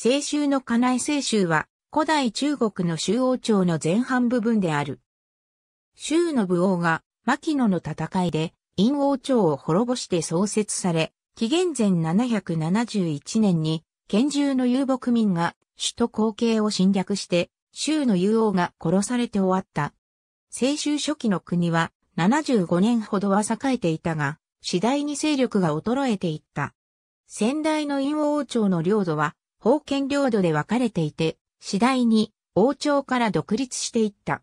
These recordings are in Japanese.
清州の家内清州は、古代中国の州王朝の前半部分である。州の武王が、牧野の戦いで、陰王朝を滅ぼして創設され、紀元前771年に、拳銃の遊牧民が首都後継を侵略して、州の遊王が殺されて終わった。清州初期の国は75年ほどは栄えていたが、次第に勢力が衰えていった。先代の陰王朝の領土は封建領土で分かれていて、次第に王朝から独立していった。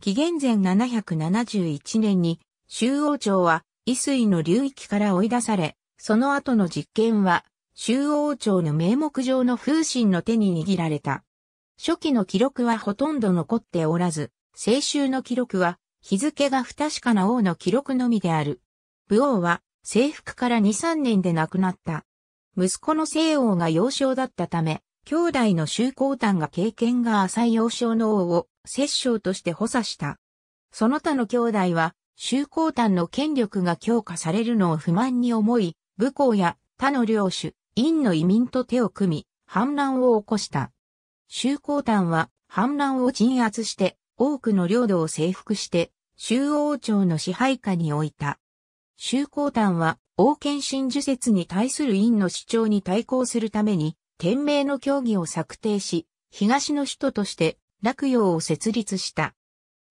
紀元前771年に、周王朝は、伊水の流域から追い出され、その後の実験は、周王朝の名目上の風神の手に握られた。初期の記録はほとんど残っておらず、青州の記録は、日付が不確かな王の記録のみである。武王は、征服から2、3年で亡くなった。息子の西王が幼少だったため、兄弟の周公丹が経験が浅い幼少の王を摂政として補佐した。その他の兄弟は、周公丹の権力が強化されるのを不満に思い、武功や他の領主、院の移民と手を組み、反乱を起こした。周公丹は反乱を鎮圧して、多くの領土を征服して、周王朝の支配下に置いた。周公丹は王権真珠説に対する院の主張に対抗するために、天命の協議を策定し、東の首都として洛陽を設立した。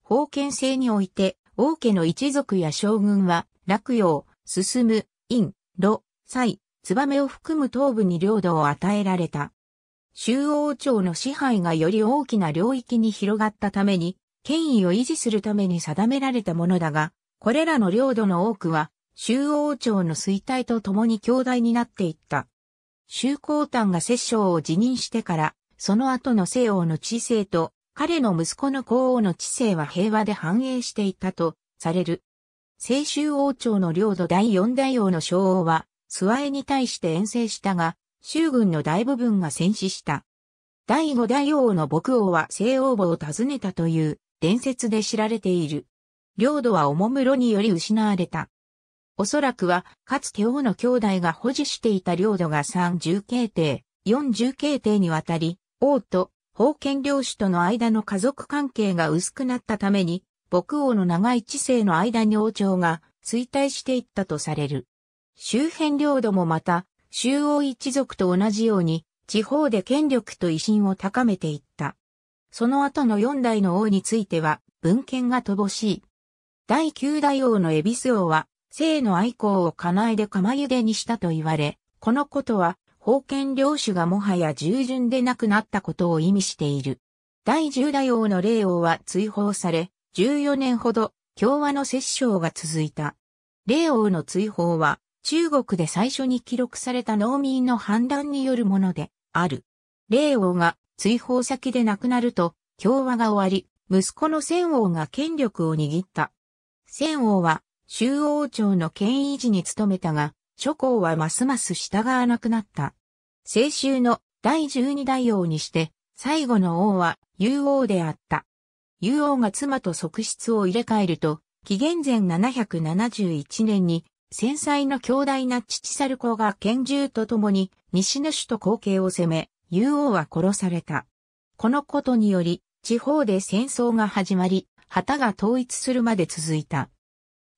封建制において、王家の一族や将軍は、洛陽、進む、院、路、西、燕を含む東部に領土を与えられた。周王朝の支配がより大きな領域に広がったために、権威を維持するために定められたものだが、これらの領土の多くは周王朝の衰退とともに強大になっていった。周皇丹が摂政を辞任してから、その後の西王の治世と、彼の息子の皇王の治世は平和で繁栄していたとされる。西周王朝の領土第四大王の昭王は、諏訪に対して遠征したが、周軍の大部分が戦死した。第五大王の牧王は西王母を訪ねたという伝説で知られている。領土はおもむろにより失われた。おそらくは、かつて王の兄弟が保持していた領土が三十形帝、四十形帝にわたり、王と封建領主との間の家族関係が薄くなったために、牧王の長い知性の間に王朝が衰退していったとされる。周辺領土もまた、周王一族と同じように、地方で権力と威信を高めていった。その後の四代の王については、文献が乏しい。第九代王のエビス王は、性の愛好を叶えで釜茹でにしたと言われ、このことは、封建領主がもはや従順でなくなったことを意味している。第十代王の霊王は追放され、14年ほど共和の摂政が続いた。霊王の追放は、中国で最初に記録された農民の反乱によるもので、ある。霊王が追放先で亡くなると、共和が終わり、息子の仙王が権力を握った。仙王は周王朝の権威時に努めたが、諸侯はますます従わなくなった。青州の第十二代王にして、最後の王は、幽王であった。幽王が妻と側室を入れ替えると、紀元前771年に、戦災の強大な父猿子が拳銃と共に、西の首都後継を攻め、幽王は殺された。このことにより、地方で戦争が始まり、旗が統一するまで続いた。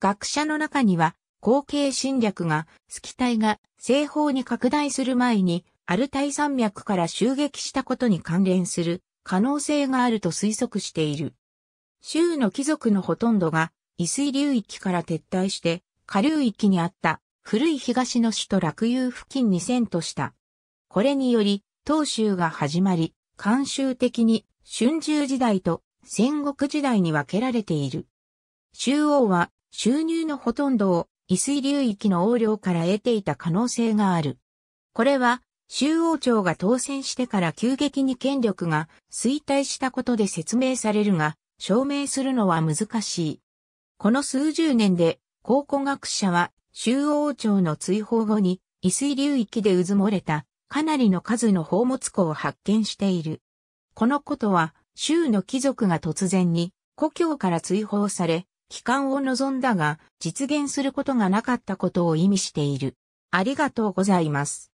学者の中には、後継侵略が、スキタイが西方に拡大する前に、アルタイ山脈から襲撃したことに関連する可能性があると推測している。州の貴族のほとんどが、伊水流域から撤退して、下流域にあった古い東の首都落遊付近に遷都した。これにより、東州が始まり、慣習的に春秋時代と戦国時代に分けられている。州王は収入のほとんどを伊水流域の横領から得ていた可能性がある。これは、周王朝が当選してから急激に権力が衰退したことで説明されるが、証明するのは難しい。この数十年で、考古学者は、周王朝の追放後に、伊水流域で渦漏れた、かなりの数の宝物庫を発見している。このことは、州の貴族が突然に、故郷から追放され、帰還を望んだが、実現することがなかったことを意味している。ありがとうございます。